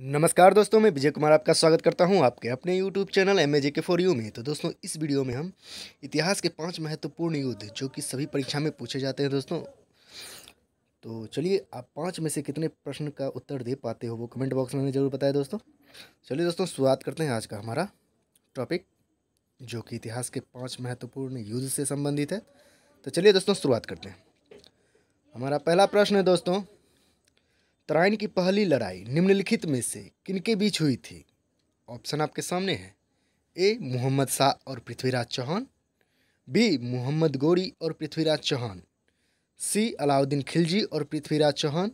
नमस्कार दोस्तों मैं विजय कुमार आपका स्वागत करता हूं आपके अपने YouTube channel M K for you में तो दोस्तों इस वीडियो में हम इतिहास के पांच महत्वपूर्ण युद्ध जो कि सभी परीक्षा में पूछे जाते हैं दोस्तों तो चलिए आप पांच में से कितने प्रश्न का उत्तर दे पाते हो वो कमेंट बॉक्स में ज़रूर बताया दोस्तों चलिए दोस्तों शुरुआत करते हैं आज का हमारा टॉपिक जो कि इतिहास के पाँच महत्वपूर्ण युद्ध से संबंधित है तो चलिए दोस्तों शुरुआत करते हैं हमारा पहला प्रश्न है दोस्तों तराइन की पहली लड़ाई निम्नलिखित में से किनके बीच हुई थी ऑप्शन आपके सामने है ए मोहम्मद शाह और पृथ्वीराज चौहान बी मोहम्मद गोरी और पृथ्वीराज चौहान सी अलाउद्दीन खिलजी और पृथ्वीराज चौहान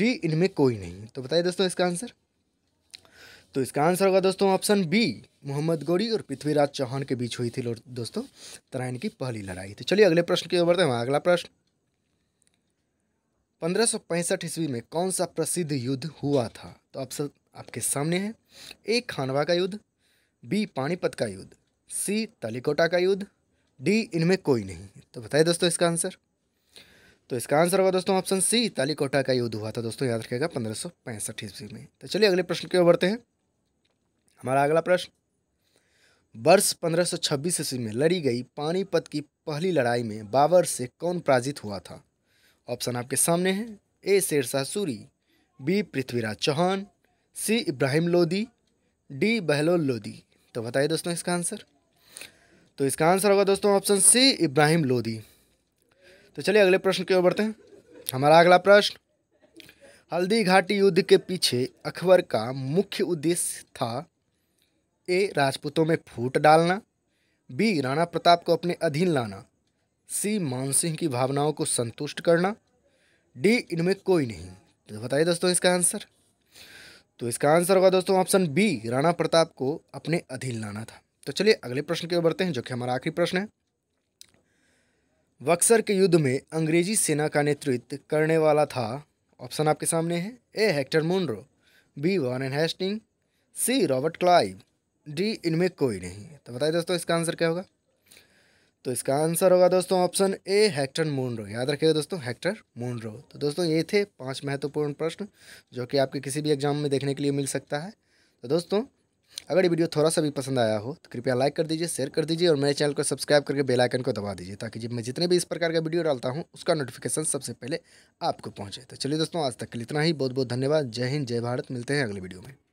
डी इनमें कोई नहीं तो बताइए दोस्तों इसका आंसर तो इसका आंसर होगा दोस्तों ऑप्शन बी मोहम्मद गौरी और पृथ्वीराज चौहान के बीच हुई थी दोस्तों तराइन की पहली लड़ाई तो चलिए अगले प्रश्न की ओर बढ़ते हैं अगला प्रश्न पंद्रह ईस्वी में कौन सा प्रसिद्ध युद्ध हुआ था तो आप सब आपके सामने है ए खानवा का युद्ध बी पानीपत का युद्ध सी तालिकोटा का युद्ध डी इनमें कोई नहीं तो बताइए दोस्तों इसका आंसर तो इसका आंसर होगा दोस्तों ऑप्शन सी तालिकोटा का युद्ध हुआ था दोस्तों याद रखिएगा पंद्रह सौ पैंसठ ईस्वी में तो चलिए अगले प्रश्न की ओर बढ़ते हैं हमारा अगला प्रश्न वर्ष 1526 ईस्वी में लड़ी गई पानीपत की पहली लड़ाई में बाबर से कौन पराजित हुआ था ऑप्शन आपके सामने हैं A Sher Shah Suri B Prithviraj Chauhan C Ibrahim Lodi D Bahlol Lodi तो बताइए दोस्तों इसका आंसर तो इसका आंसर होगा दोस्तों ऑप्शन सी इब्राहिम लोदी तो चलिए अगले प्रश्न की ओर बढ़ते हैं हमारा अगला प्रश्न हल्दी घाटी युद्ध के पीछे अकबर का मुख्य उद्देश्य था ए राजपूतों में फूट डालना बी राणा प्रताप को अपने अधीन लाना सी मानसिंह की भावनाओं को संतुष्ट करना डी इनमें कोई नहीं तो बताइए दोस्तों इसका आंसर तो इसका आंसर होगा दोस्तों ऑप्शन बी राणा प्रताप को अपने अधीन लाना था तो चलिए अगले प्रश्न की ओर बढ़ते हैं जो कि हमारा आखिरी प्रश्न है बक्सर के युद्ध में अंग्रेजी सेना का नेतृत्व करने वाला था ऑप्शन आपके सामने है A Hector Munro B Warren Hastings C Robert Clive D इनमें कोई नहीं तो बताइए दोस्तों इसका आंसर क्या होगा तो इसका आंसर होगा दोस्तों ऑप्शन ए हेक्टर रो याद रखिएगा दोस्तों हेक्टर रो तो दोस्तों ये थे पांच महत्वपूर्ण प्रश्न जो कि आपके किसी भी एग्जाम में देखने के लिए मिल सकता है तो दोस्तों अगर ये वीडियो थोड़ा सा भी पसंद आया हो तो कृपया लाइक कर दीजिए शेयर कर दीजिए और मेरे चैनल को सब्सक्राइब करके बेल आइकन को दबा दीजिए ताकि जब मैं जितने भी इस प्रकार का वीडियो डालता हूँ उसका नोटिफिकेशन सबसे पहले आपको पहुँचे तो चलिए दोस्तों आज तक के लिए इतना ही बहुत बहुत धन्यवाद जय हिंद जय भारत मिलते हैं अगले वीडियो में